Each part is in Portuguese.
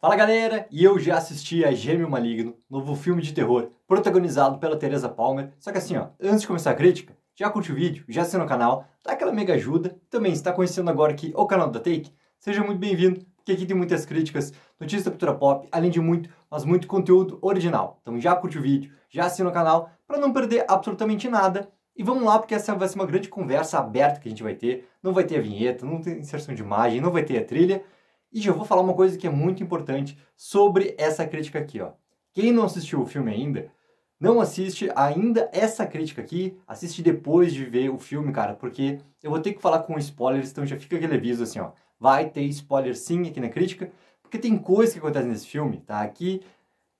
Fala galera, e eu já assisti a Gêmeo Maligno, novo filme de terror, protagonizado pela Teresa Palmer. Só que assim, ó, antes de começar a crítica, já curte o vídeo, já assina o canal, dá aquela mega ajuda. Também está conhecendo agora aqui o canal da Take, seja muito bem-vindo, porque aqui tem muitas críticas, notícias da cultura pop, além de muito, mas muito conteúdo original. Então já curte o vídeo, já assina o canal para não perder absolutamente nada. E vamos lá, porque essa vai ser uma grande conversa aberta que a gente vai ter. Não vai ter a vinheta, não tem inserção de imagem, não vai ter a trilha. E já vou falar uma coisa que é muito importante sobre essa crítica aqui, ó. Quem não assistiu o filme ainda, não assiste ainda essa crítica aqui, assiste depois de ver o filme, cara, porque eu vou ter que falar com spoilers, então já fica aquele aviso assim, ó. Vai ter spoiler sim aqui na crítica, porque tem coisa que acontece nesse filme, tá? Aqui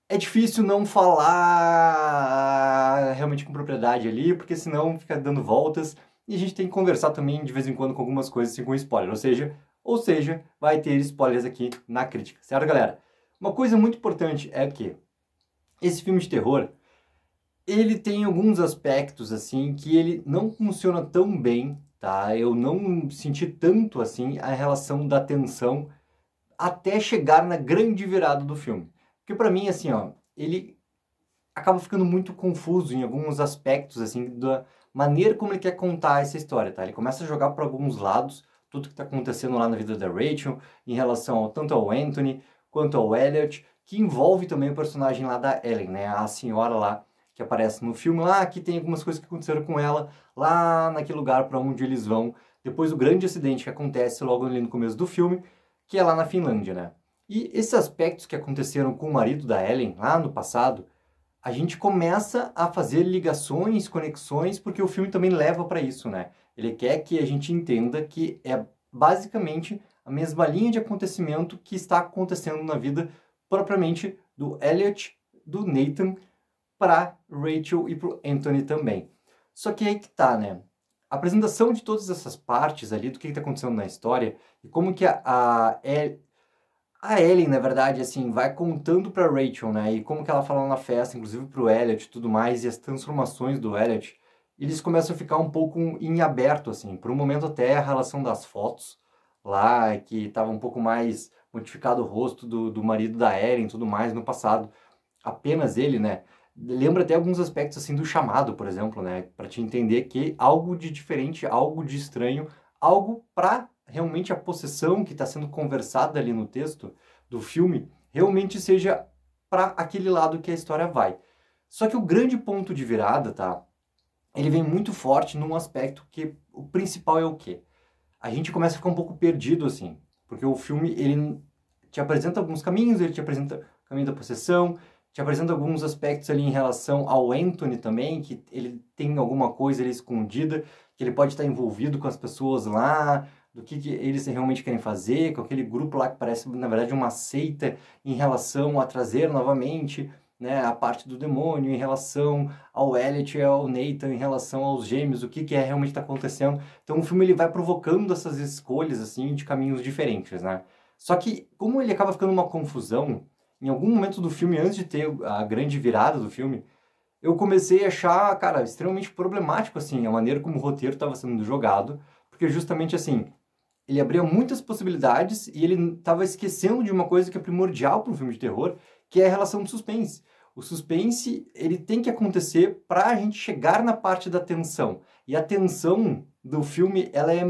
é difícil não falar realmente com propriedade ali, porque senão fica dando voltas e a gente tem que conversar também de vez em quando com algumas coisas assim, com spoiler. Ou seja, ou seja, vai ter spoilers aqui na crítica, certo, galera? Uma coisa muito importante é que esse filme de terror, ele tem alguns aspectos, assim, que ele não funciona tão bem, tá? Eu não senti tanto, assim, a relação da tensão até chegar na grande virada do filme. Porque para mim, assim, ó, ele acaba ficando muito confuso em alguns aspectos, assim, da maneira como ele quer contar essa história, tá? Ele começa a jogar para alguns lados tudo que está acontecendo lá na vida da Rachel, em relação ao, tanto ao Anthony quanto ao Elliot, que envolve também o personagem lá da Ellen, né? A senhora lá que aparece no filme lá, que tem algumas coisas que aconteceram com ela lá naquele lugar para onde eles vão depois do grande acidente que acontece logo ali no começo do filme, que é lá na Finlândia, né? E esses aspectos que aconteceram com o marido da Ellen lá no passado, a gente começa a fazer ligações, conexões, porque o filme também leva para isso, né? Ele quer que a gente entenda que é basicamente a mesma linha de acontecimento que está acontecendo na vida propriamente do Elliot, do Nathan, para Rachel e para Anthony também. Só que aí que tá, né? A apresentação de todas essas partes ali, do que está acontecendo na história, e como que a, a, El... a Ellen, na verdade, assim, vai contando para Rachel, né? E como que ela fala na festa, inclusive para o Elliot e tudo mais, e as transformações do Elliot, eles começam a ficar um pouco em aberto, assim. Por um momento até a relação das fotos lá, que estava um pouco mais modificado o rosto do, do marido da Eren e tudo mais no passado. Apenas ele, né? Lembra até alguns aspectos, assim, do chamado, por exemplo, né? Para te entender que algo de diferente, algo de estranho, algo para realmente a possessão que está sendo conversada ali no texto do filme realmente seja para aquele lado que a história vai. Só que o grande ponto de virada, tá? ele vem muito forte num aspecto que o principal é o quê? A gente começa a ficar um pouco perdido, assim, porque o filme, ele te apresenta alguns caminhos, ele te apresenta o caminho da possessão, te apresenta alguns aspectos ali em relação ao Anthony também, que ele tem alguma coisa ali escondida, que ele pode estar envolvido com as pessoas lá, do que, que eles realmente querem fazer, com aquele grupo lá que parece, na verdade, uma seita em relação a trazer novamente né, a parte do demônio em relação ao Elliot e ao Nathan, em relação aos gêmeos, o que, que é realmente está acontecendo. Então o filme ele vai provocando essas escolhas assim de caminhos diferentes, né? Só que como ele acaba ficando uma confusão, em algum momento do filme antes de ter a grande virada do filme, eu comecei a achar, cara, extremamente problemático assim a maneira como o roteiro estava sendo jogado, porque justamente assim, ele abria muitas possibilidades e ele estava esquecendo de uma coisa que é primordial para um filme de terror, que é a relação do suspense. O suspense, ele tem que acontecer para a gente chegar na parte da tensão. E a tensão do filme, ela é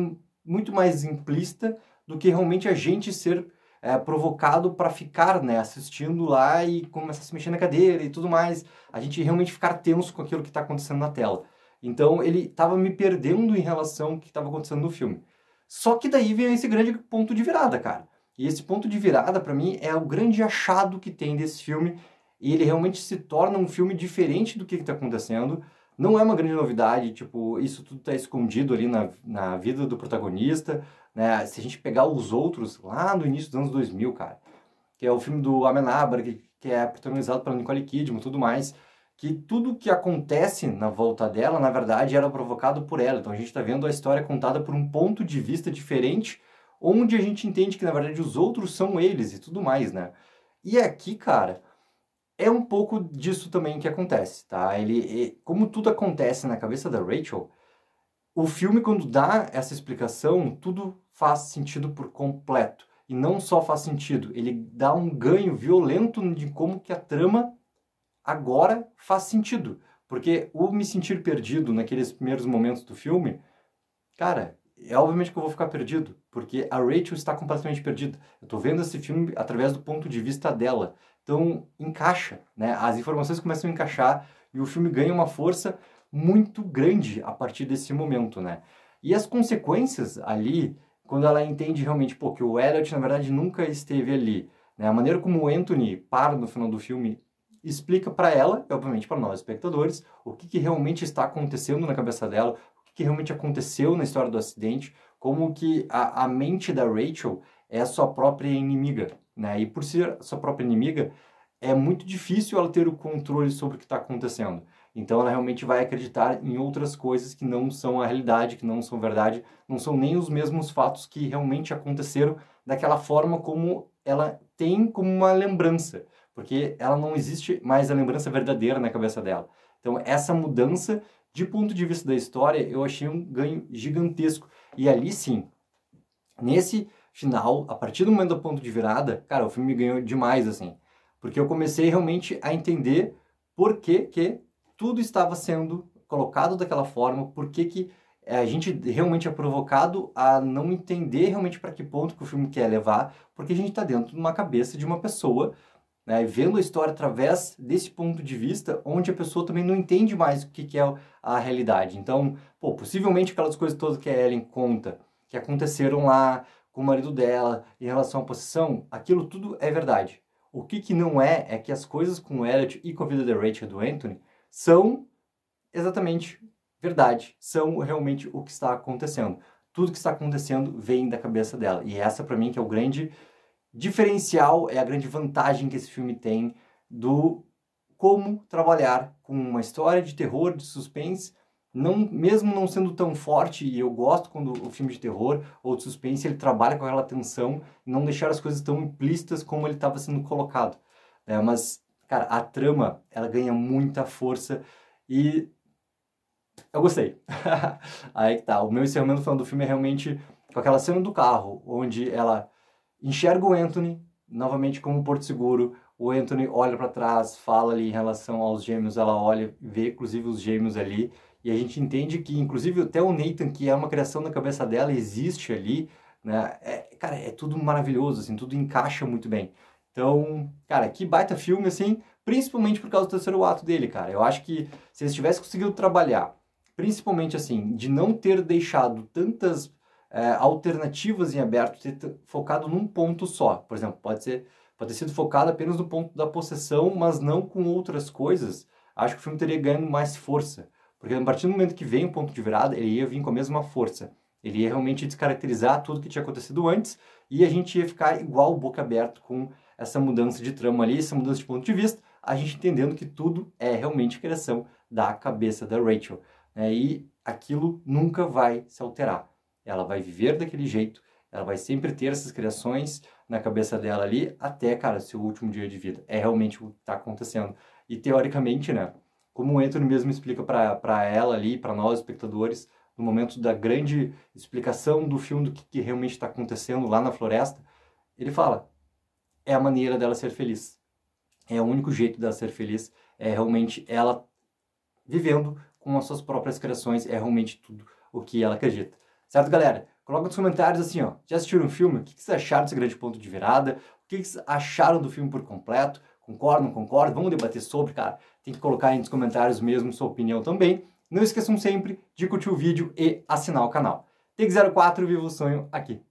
muito mais implícita do que realmente a gente ser é, provocado para ficar, né, assistindo lá e começar a se mexer na cadeira e tudo mais. A gente realmente ficar tenso com aquilo que está acontecendo na tela. Então, ele estava me perdendo em relação ao que estava acontecendo no filme. Só que daí vem esse grande ponto de virada, cara. E esse ponto de virada, para mim, é o grande achado que tem desse filme. E ele realmente se torna um filme diferente do que está acontecendo. Não é uma grande novidade, tipo, isso tudo está escondido ali na, na vida do protagonista. Né? Se a gente pegar os outros, lá no início dos anos 2000, cara, que é o filme do Amenabra, que, que é protagonizado pela Nicole Kidman e tudo mais, que tudo que acontece na volta dela, na verdade, era provocado por ela. Então a gente está vendo a história contada por um ponto de vista diferente onde a gente entende que na verdade os outros são eles e tudo mais, né? E aqui, cara, é um pouco disso também que acontece, tá? Ele, como tudo acontece na cabeça da Rachel, o filme quando dá essa explicação, tudo faz sentido por completo. E não só faz sentido, ele dá um ganho violento de como que a trama agora faz sentido. Porque o me sentir perdido naqueles primeiros momentos do filme, cara, é obviamente que eu vou ficar perdido, porque a Rachel está completamente perdida. Eu estou vendo esse filme através do ponto de vista dela. Então, encaixa, né? As informações começam a encaixar e o filme ganha uma força muito grande a partir desse momento, né? E as consequências ali, quando ela entende realmente, pô, que o Elliot, na verdade, nunca esteve ali, né? A maneira como o Anthony para no final do filme explica para ela, e obviamente para nós espectadores, o que, que, realmente está acontecendo na cabeça dela, que realmente aconteceu na história do acidente, como que a, a mente da Rachel é sua própria inimiga, né? E por ser sua própria inimiga, é muito difícil ela ter o controle sobre o que está acontecendo. Então ela realmente vai acreditar em outras coisas que não são a realidade, que não são verdade, não são nem os mesmos fatos que realmente aconteceram daquela forma como ela tem como uma lembrança, porque ela não existe mais a lembrança verdadeira na cabeça dela. Então essa mudança de ponto de vista da história, eu achei um ganho gigantesco. E ali sim, nesse final, a partir do momento do ponto de virada, cara, o filme ganhou demais, assim. Porque eu comecei realmente a entender por que, que tudo estava sendo colocado daquela forma, por que, que a gente realmente é provocado a não entender realmente para que ponto que o filme quer levar, porque a gente está dentro de uma cabeça de uma pessoa né? E vendo a história através desse ponto de vista, onde a pessoa também não entende mais o que, que é a realidade. Então, pô, possivelmente aquelas coisas todas que a Ellen conta, que aconteceram lá com o marido dela, em relação à posição aquilo tudo é verdade. O que, que não é, é que as coisas com o Elliot e com a vida da Rachel do Anthony são exatamente verdade, são realmente o que está acontecendo. Tudo que está acontecendo vem da cabeça dela. E essa, para mim, que é o grande diferencial, é a grande vantagem que esse filme tem do como trabalhar com uma história de terror, de suspense, não, mesmo não sendo tão forte, e eu gosto quando o filme de terror ou de suspense ele trabalha com aquela tensão, não deixar as coisas tão implícitas como ele estava sendo colocado. É, mas, cara, a trama ela ganha muita força e eu gostei. Aí que tá. O meu encerramento falando do filme é realmente com aquela cena do carro, onde ela enxerga o Anthony novamente como um porto seguro. O Anthony olha para trás, fala ali em relação aos gêmeos, ela olha, vê inclusive os gêmeos ali, e a gente entende que, inclusive, até o Nathan, que é uma criação da cabeça dela, existe ali, né? É, cara, é tudo maravilhoso, assim, tudo encaixa muito bem. Então, cara, que baita filme, assim, principalmente por causa do terceiro ato dele, cara. Eu acho que se eles tivessem conseguido trabalhar, principalmente assim, de não ter deixado tantas é, alternativas em aberto, ter focado num ponto só. Por exemplo, pode, ser, pode ter sido focado apenas no ponto da possessão, mas não com outras coisas. Acho que o filme teria ganho mais força. Porque a partir do momento que vem o ponto de virada, ele ia vir com a mesma força. Ele ia realmente descaracterizar tudo que tinha acontecido antes e a gente ia ficar igual boca aberta com essa mudança de trama ali, essa mudança de ponto de vista, a gente entendendo que tudo é realmente criação da cabeça da Rachel. Né? E aquilo nunca vai se alterar. Ela vai viver daquele jeito, ela vai sempre ter essas criações na cabeça dela ali até, cara, seu último dia de vida. É realmente o que está acontecendo. E teoricamente, né? Como o Anthony mesmo explica para ela ali, para nós, espectadores, no momento da grande explicação do filme do que, que realmente está acontecendo lá na floresta, ele fala: é a maneira dela ser feliz. É o único jeito dela ser feliz. É realmente ela vivendo com as suas próprias criações. É realmente tudo o que ela acredita. Certo, galera? Coloca nos comentários assim, ó. Já assistiram o filme? O que vocês acharam desse grande ponto de virada? O que vocês acharam do filme por completo? Concordo, não concordo? Vamos debater sobre, cara. Tem que colocar aí nos comentários mesmo sua opinião também. Não esqueçam sempre de curtir o vídeo e assinar o canal. Take 04, viva o sonho aqui.